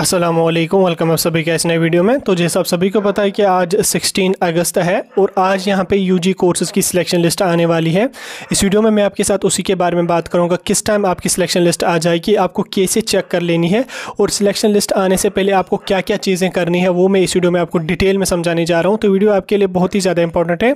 Aslam welcome आप सभी के इस नए वीडियो में तो जैसा आप सभी को पता है कि आज 16 अगस्त है और आज यहाँ पे यूजी कोर्सेज़ की सिलेक्शन लिस्ट आने वाली है इस वीडियो में मैं आपके साथ उसी के बारे में बात करूँगा किस टाइम आपकी सिलेक्शन लिस्ट आ जाएगी आपको कैसे चेक कर लेनी है और सिलेक्शन लिस्ट आने से पहले आपको क्या क्या चीज़ें करनी है वो मैं इस वीडियो में आपको डिटेल में समझाने जा रहा हूँ तो वीडियो आपके लिए बहुत ही ज़्यादा इंपॉर्टेंट है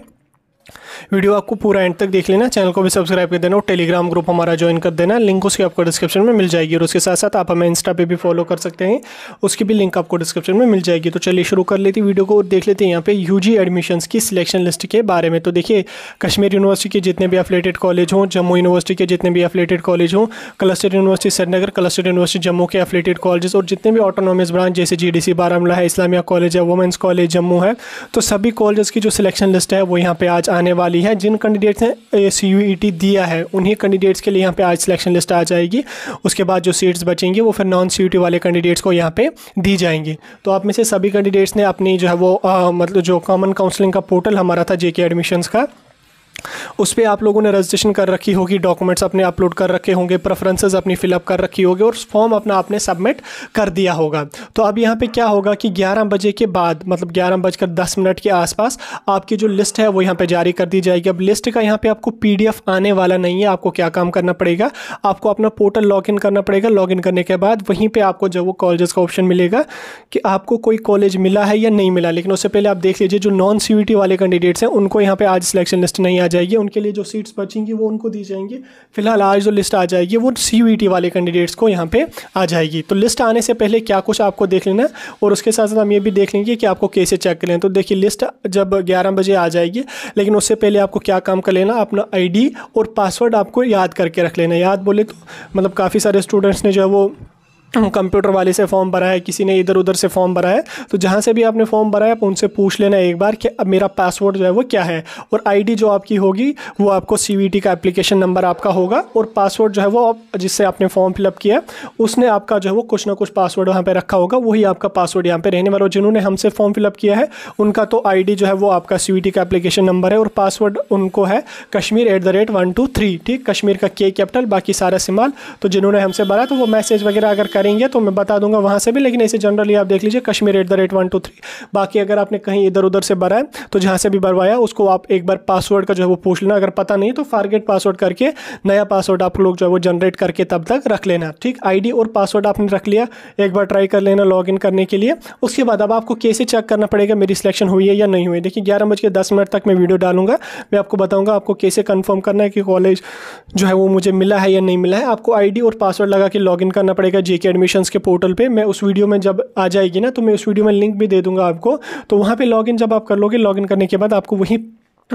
वीडियो आपको पूरा एंड तक देख लेना चैनल को भी सब्सक्राइब कर देना और टेलीग्राम ग्रुप हमारा ज्वाइन कर देना लिंक उसकी आपको डिस्क्रिप्शन में मिल जाएगी और उसके साथ साथ आप हमें इंस्टा पे भी फॉलो कर सकते हैं उसकी भी लिंक आपको डिस्क्रिप्शन में मिल जाएगी तो चलिए शुरू कर लेती वीडियो को और देख लेते हैं यहाँ पे यू एडमिशन की सिलेक्शन लिस्ट के बारे में तो देखिए कश्मीर यूनिवर्सिटी के जितने भी अफिलेटेड कॉलेज हों जम्मू यूनिवर्सिटी के जितने भी अफिलेटेड कॉलेज हों cluster university Srinagar cluster university Jammu के अफिलेटेड कॉलेज और जितने भी ऑटोनॉमस ब्रांच जैसे जी डी है इस्लामिया कॉलेज है वुमेंस कॉलेज जम्मू है तो सभी कॉलेज की जो सिलेक्शन लिस्ट है वो यहाँ पे आज आने वाली है जिन कैंडिडेट्स ने सी यू ई टी दिया है उन्हीं कैंडिडेट्स के लिए यहाँ पे आज सिलेक्शन लिस्ट आ जाएगी उसके बाद जो सीट्स बचेंगी वो फिर नॉन सी यू टी वाले कैंडिडेट्स को यहाँ पे दी जाएंगी तो आप में से सभी कैंडिडेट्स ने अपनी जो है वो आ, मतलब जो कॉमन काउंसलिंग का पोर्टल हमारा था जे के एडमिशन्स का उस पर आप लोगों ने रजिस्ट्रेशन कर रखी होगी डॉक्यूमेंट्स अपने अपलोड कर रखे होंगे प्रेफरेंसेस अपनी फिलअप कर रखी होगी और फॉर्म अपना आपने सबमिट कर दिया होगा तो अब यहाँ पे क्या होगा कि 11 बजे के बाद मतलब ग्यारह बजकर दस मिनट के आसपास आपकी जो लिस्ट है वो यहाँ पे जारी कर दी जाएगी अब लिस्ट का यहाँ पर आपको पी आने वाला नहीं है आपको क्या काम करना पड़ेगा आपको अपना पोर्टल इन करना पड़ेगा इन करने के बाद वहीं पर आपको जब वो कॉलेजेस का ऑप्शन मिलेगा कि आपको कोई कॉलेज मिला है या नहीं मिला लेकिन उससे पहले आप देख लीजिए जो नॉन सी वाले कैंडिडेट्स हैं उनको यहाँ पर आज सिलेक्शन लिस्ट नहीं आ जाएगी उनके लिए जो सीट्स बचेंगी वो उनको दी जाएंगी फिलहाल आज जो लिस्ट आ जाएगी वो सी e वाले कैंडिडेट्स को यहाँ पर आ जाएगी तो लिस्ट आने से पहले क्या कुछ आपको देख लेना और उसके साथ साथ हम ये भी देख लेंगे कि आपको कैसे चेक करें तो देखिए लिस्ट जब ग्यारह बजे आ जाएगी लेकिन उससे पहले आपको क्या काम कर लेना अपना आई और पासवर्ड आपको याद करके रख लेना याद बोले तो मतलब काफ़ी सारे स्टूडेंट्स ने जो है वो कंप्यूटर वाले से फॉर्म भरा है किसी ने इधर उधर से फॉर्म भरा है तो जहाँ से भी आपने फॉर्म भरा है आप उनसे पूछ लेना एक बार कि अब मेरा पासवर्ड जो है वो क्या है और आईडी जो आपकी होगी वो आपको सी का एप्लीकेशन नंबर आपका होगा और पासवर्ड जो है वो आप जिससे आपने फॉर्म फिलअप किया उसने आपका जो है वो कुछ ना कुछ पासवर्ड वहाँ पर रखा होगा वही आपका पासवर्ड यहाँ पर रहने वाला जिन्होंने हमसे फॉर्म फिलअप किया है उनका तो आई जो है वो आपका सी का एप्लीकेशन नंबर है और पासवर्ड उनको है Kashmir at the rate one two three ठीक कश्मीर का के कैपिटल बाकी सारा सिमाल तो जिन्होंने हमसे भरा तो वो मैसेज वगैरह अगर कर करेंगे तो मैं बता दूंगा वहाँ से भी लेकिन ऐसे जनरली आप देख लीजिए Kashmir at the rate one two three बाकी अगर आपने कहीं इधर उधर से भरा है तो जहाँ से भी भरवाया उसको आप एक बार पासवर्ड का जो है वो पूछ लेना अगर पता नहीं तो फारगेट पासवर्ड करके नया पासवर्ड आप लोग जो है वो जनरेट करके तब तक रख लेना ठीक आई और पासवर्ड आपने रख लिया एक बार ट्राई कर लेना इन करने के लिए उसके बाद अब आपको कैसे चेक करना पड़ेगा मेरी सिलेक्शन हुई है या नहीं हुई देखिए ग्यारह बज के दस मिनट तक मैं वीडियो डालूंगा मैं आपको बताऊंगा आपको कैसे कंफर्म करना है कि कॉलेज जो है वो मुझे मिला है या नहीं मिला है आपको आईडी और पासवर्ड लगा के लॉगिन करना पड़ेगा जे के एडमिशन्स के पोर्टल पे मैं उस वीडियो में जब आ जाएगी ना तो मैं उस वीडियो में लिंक भी दे दूंगा आपको तो वहाँ पे लॉगिन जब आप कर लोगे लॉगिन करने के बाद आपको वहीं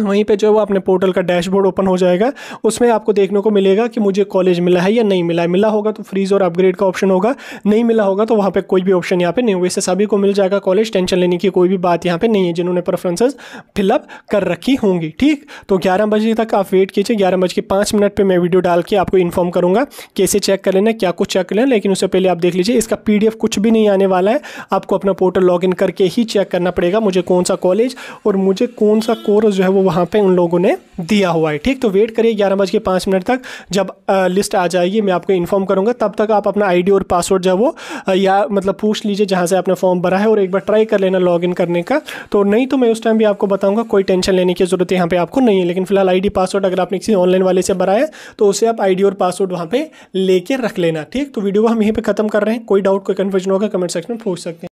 वहीं पे जो है वो अपने पोर्टल का डैशबोर्ड ओपन हो जाएगा उसमें आपको देखने को मिलेगा कि मुझे कॉलेज मिला है या नहीं मिला है मिला होगा तो फ्रीज और अपग्रेड का ऑप्शन होगा नहीं मिला होगा तो वहाँ पे कोई भी ऑप्शन यहाँ पे नहीं इससे सभी को मिल जाएगा कॉलेज टेंशन लेने की कोई भी बात यहाँ पे नहीं है जिन्होंने प्रेफरेंसेज फिलअप कर रखी होंगी ठीक तो ग्यारह बजे तक आप वेट कीजिए ग्यारह बज के पाँच मिनट पर मैं वीडियो डाल के आपको इन्फॉर्म करूँगा कैसे चेक कर लेना क्या कुछ चेक कर लेना लेकिन उससे पहले आप देख लीजिए इसका पी कुछ भी नहीं आने वाला है आपको अपना पोर्टल लॉग करके ही चेक करना पड़ेगा मुझे कौन सा कॉलेज और मुझे कौन सा कोर्स जो है वो वहाँ पे उन लोगों ने दिया हुआ है ठीक तो वेट करिए ग्यारह बज के पाँच मिनट तक जब लिस्ट आ जाएगी मैं आपको इन्फॉर्म करूँगा तब तक आप अपना आईडी और पासवर्ड जो वो या मतलब पूछ लीजिए जहाँ से आपने फॉर्म भरा है और एक बार ट्राई कर लेना इन करने का तो नहीं तो मैं उस टाइम भी आपको बताऊँगा कोई टेंशन लेने की ज़रूरत यहाँ पर आपको नहीं है लेकिन फिलहाल आई पासवर्ड अगर आपने किसी ऑनलाइन वाले से भरा है तो उसे आप आई और पासवर्ड वहाँ पर लेके रख लेना ठीक तो वीडियो को हम यहीं पर खत्म कर रहे हैं कोई डाउट कोई कन्फ्यूजन होगा कमेंट सेक्शन में पूछ सकते हैं